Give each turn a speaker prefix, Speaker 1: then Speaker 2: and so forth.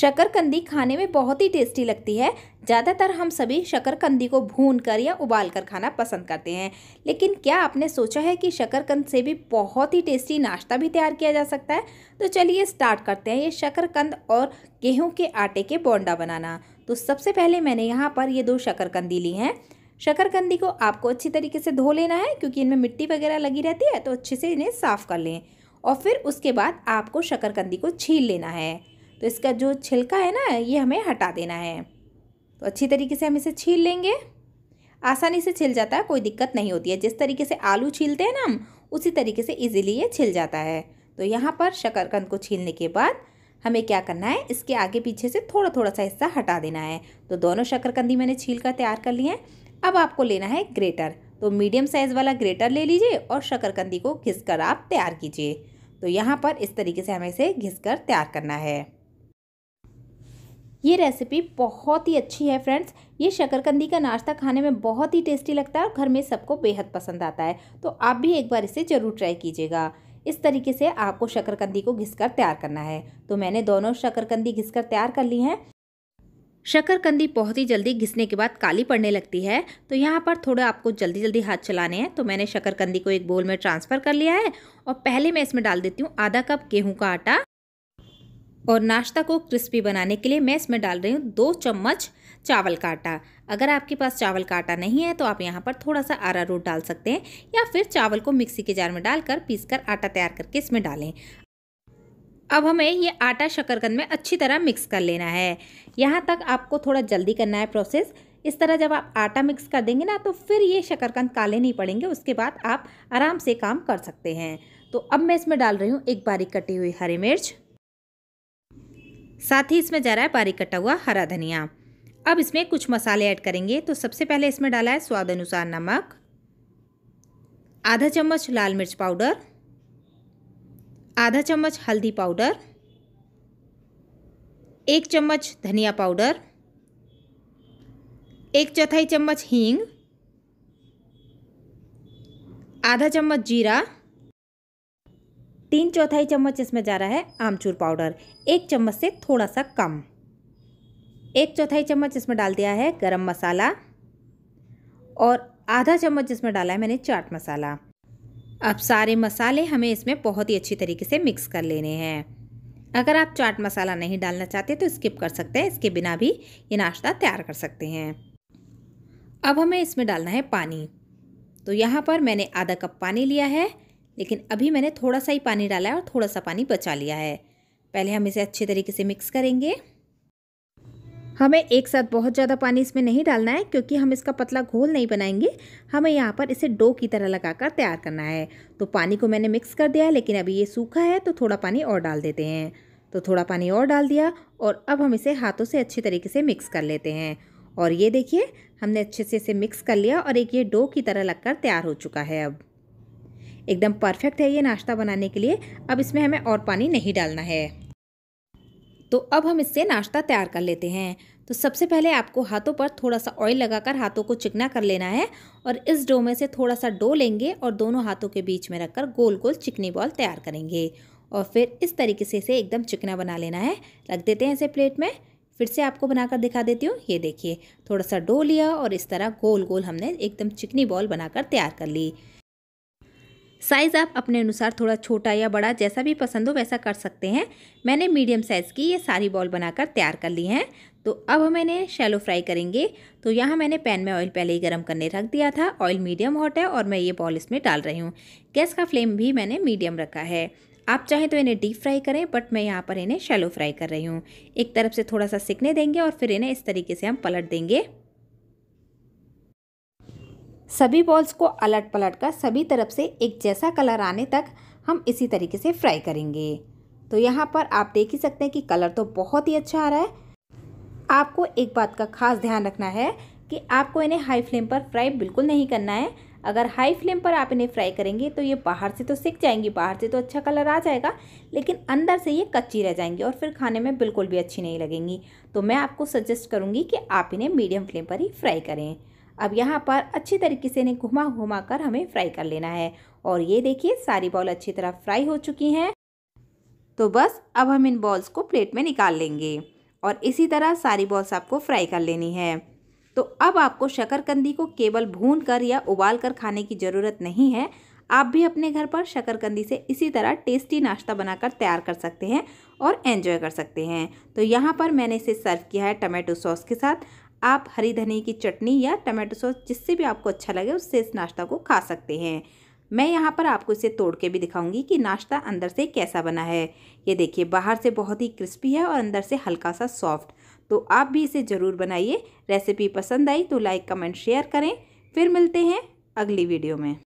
Speaker 1: शकरकंदी खाने में बहुत ही टेस्टी लगती है ज़्यादातर हम सभी शकरकंदी को भून कर या उबाल कर खाना पसंद करते हैं लेकिन क्या आपने सोचा है कि शकरकंद से भी बहुत ही टेस्टी नाश्ता भी तैयार किया जा सकता है तो चलिए स्टार्ट करते हैं ये शकरकंद और गेहूं के आटे के बोंडा बनाना तो सबसे पहले मैंने यहाँ पर ये दो शकरकंदी ली हैं शकरकंदी को आपको अच्छी तरीके से धो लेना है क्योंकि इनमें मिट्टी वगैरह लगी रहती है तो अच्छे से इन्हें साफ़ कर लें और फिर उसके बाद आपको शकरकंदी को छील लेना है तो इसका जो छिलका है ना ये हमें हटा देना है तो अच्छी तरीके से हम इसे छील लेंगे आसानी से छिल जाता है कोई दिक्कत नहीं होती है जिस तरीके से आलू छीलते हैं ना हम उसी तरीके से इजीली ये छिल जाता है तो यहाँ पर शकरकंद को छीलने के बाद हमें क्या करना है इसके आगे पीछे से थोड़ा थोड़ा सा हिस्सा हटा देना है तो दोनों शकरकंदी मैंने छील कर तैयार कर लिए हैं अब आपको लेना है ग्रेटर तो मीडियम साइज़ वाला ग्रेटर ले लीजिए और शकरकंदी को घिस कर आप तैयार कीजिए तो यहाँ पर इस तरीके से हमें इसे घिस कर तैयार करना है ये रेसिपी बहुत ही अच्छी है फ्रेंड्स ये शक्करकंदी का नाश्ता खाने में बहुत ही टेस्टी लगता है और घर में सबको बेहद पसंद आता है तो आप भी एक बार इसे ज़रूर ट्राई कीजिएगा इस तरीके से आपको शक्करकंदी को घिसकर तैयार करना है तो मैंने दोनों शक्करकंदी घिसकर तैयार कर ली हैं शक्करकंदी बहुत ही जल्दी घिसने के बाद काली पड़ने लगती है तो यहाँ पर थोड़ा आपको जल्दी जल्दी हाथ चलाने हैं तो मैंने शक्करकंदी को एक बोल में ट्रांसफ़र कर लिया है और पहले मैं इसमें डाल देती हूँ आधा कप गेहूँ का आटा और नाश्ता को क्रिस्पी बनाने के लिए मैं इसमें डाल रही हूँ दो चम्मच चावल का आटा अगर आपके पास चावल का आटा नहीं है तो आप यहाँ पर थोड़ा सा आरा रोट डाल सकते हैं या फिर चावल को मिक्सी के जार में डालकर पीसकर आटा तैयार करके इसमें डालें अब हमें ये आटा शकरकंद में अच्छी तरह मिक्स कर लेना है यहाँ तक आपको थोड़ा जल्दी करना है प्रोसेस इस तरह जब आप आटा मिक्स कर देंगे ना तो फिर ये शकरकंद काले नहीं पड़ेंगे उसके बाद आप आराम से काम कर सकते हैं तो अब मैं इसमें डाल रही हूँ एक बारीक कटी हुई हरी मिर्च साथ ही इसमें जा रहा है बारीक कटा हुआ हरा धनिया अब इसमें कुछ मसाले ऐड करेंगे तो सबसे पहले इसमें डाला है स्वाद अनुसार नमक आधा चम्मच लाल मिर्च पाउडर आधा चम्मच हल्दी पाउडर एक चम्मच धनिया पाउडर एक चौथाई चम्मच हींग आधा चम्मच जीरा तीन चौथाई चम्मच इसमें जा रहा है आमचूर पाउडर एक चम्मच से थोड़ा सा कम एक चौथाई चम्मच इसमें डाल दिया है गरम मसाला और आधा चम्मच इसमें डाला है मैंने चाट मसाला अब सारे मसाले हमें इसमें बहुत ही अच्छी तरीके से मिक्स कर लेने हैं अगर आप चाट मसाला नहीं डालना चाहते तो स्किप कर सकते हैं इसके बिना भी ये नाश्ता तैयार कर सकते हैं अब हमें इसमें डालना है पानी तो यहाँ पर मैंने आधा कप पानी लिया है लेकिन अभी मैंने थोड़ा सा ही पानी डाला है और थोड़ा सा पानी बचा लिया है पहले हम इसे अच्छे तरीके से मिक्स करेंगे हमें एक साथ बहुत ज़्यादा पानी इसमें नहीं डालना है क्योंकि हम इसका पतला घोल नहीं बनाएंगे हमें यहाँ पर इसे डो की तरह लगाकर तैयार करना है तो पानी को मैंने मिक्स कर दिया है लेकिन अभी ये सूखा है तो थोड़ा पानी और डाल देते हैं तो थोड़ा पानी और डाल दिया और अब हम इसे हाथों से अच्छे तरीके से मिक्स कर लेते हैं और ये देखिए हमने अच्छे से इसे मिक्स कर लिया और एक ये डो की तरह लगकर तैयार हो चुका है अब एकदम परफेक्ट है ये नाश्ता बनाने के लिए अब इसमें हमें और पानी नहीं डालना है तो अब हम इससे नाश्ता तैयार कर लेते हैं तो सबसे पहले आपको हाथों पर थोड़ा सा ऑयल लगाकर हाथों को चिकना कर लेना है और इस डो में से थोड़ा सा डो लेंगे और दोनों हाथों के बीच में रखकर गोल गोल चिकनी बॉल तैयार करेंगे और फिर इस तरीके से इसे एकदम चिकना बना लेना है रख देते हैं इसे प्लेट में फिर से आपको बनाकर दिखा देती हूँ ये देखिए थोड़ा सा डो लिया और इस तरह गोल गोल हमने एकदम चिकनी बॉल बनाकर तैयार कर ली साइज़ आप अपने अनुसार थोड़ा छोटा या बड़ा जैसा भी पसंद हो वैसा कर सकते हैं मैंने मीडियम साइज़ की ये सारी बॉल बनाकर तैयार कर ली हैं तो अब हम इन्हें शैलो फ्राई करेंगे तो यहाँ मैंने पैन में ऑयल पहले ही गर्म करने रख दिया था ऑयल मीडियम हॉट है और मैं ये बॉल इसमें डाल रही हूँ गैस का फ्लेम भी मैंने मीडियम रखा है आप चाहें तो इन्हें डीप फ्राई करें बट मैं यहाँ पर इन्हें शैलो फ्राई कर रही हूँ एक तरफ से थोड़ा सा सिकने देंगे और फिर इन्हें इस तरीके से हम पलट देंगे सभी बॉल्स को अलट पलट कर सभी तरफ से एक जैसा कलर आने तक हम इसी तरीके से फ्राई करेंगे तो यहाँ पर आप देख ही सकते हैं कि कलर तो बहुत ही अच्छा आ रहा है आपको एक बात का खास ध्यान रखना है कि आपको इन्हें हाई फ्लेम पर फ्राई बिल्कुल नहीं करना है अगर हाई फ्लेम पर आप इन्हें फ्राई करेंगे तो ये बाहर से तो सिक जाएंगी बाहर से तो अच्छा कलर आ जाएगा लेकिन अंदर से ये कच्ची रह जाएंगी और फिर खाने में बिल्कुल भी अच्छी नहीं लगेंगी तो मैं आपको सजेस्ट करूँगी कि आप इन्हें मीडियम फ्लेम पर ही फ्राई करें अब यहाँ पर अच्छी तरीके से इन्हें घुमा घुमा कर हमें फ्राई कर लेना है और ये देखिए सारी बॉल अच्छी तरह फ्राई हो चुकी हैं तो बस अब हम इन बॉल्स को प्लेट में निकाल लेंगे और इसी तरह सारी बॉल्स आपको फ्राई कर लेनी है तो अब आपको शक्करकंदी को केवल भून कर या उबाल कर खाने की ज़रूरत नहीं है आप भी अपने घर पर शक्करकंदी से इसी तरह टेस्टी नाश्ता बनाकर तैयार कर सकते हैं और एंजॉय कर सकते हैं तो यहाँ पर मैंने इसे सर्व किया है टमाटो सॉस के साथ आप हरी धनी की चटनी या टमाटो सॉस जिससे भी आपको अच्छा लगे उससे इस नाश्ता को खा सकते हैं मैं यहाँ पर आपको इसे तोड़ के भी दिखाऊंगी कि नाश्ता अंदर से कैसा बना है ये देखिए बाहर से बहुत ही क्रिस्पी है और अंदर से हल्का सा सॉफ्ट तो आप भी इसे ज़रूर बनाइए रेसिपी पसंद आई तो लाइक कमेंट शेयर करें फिर मिलते हैं अगली वीडियो में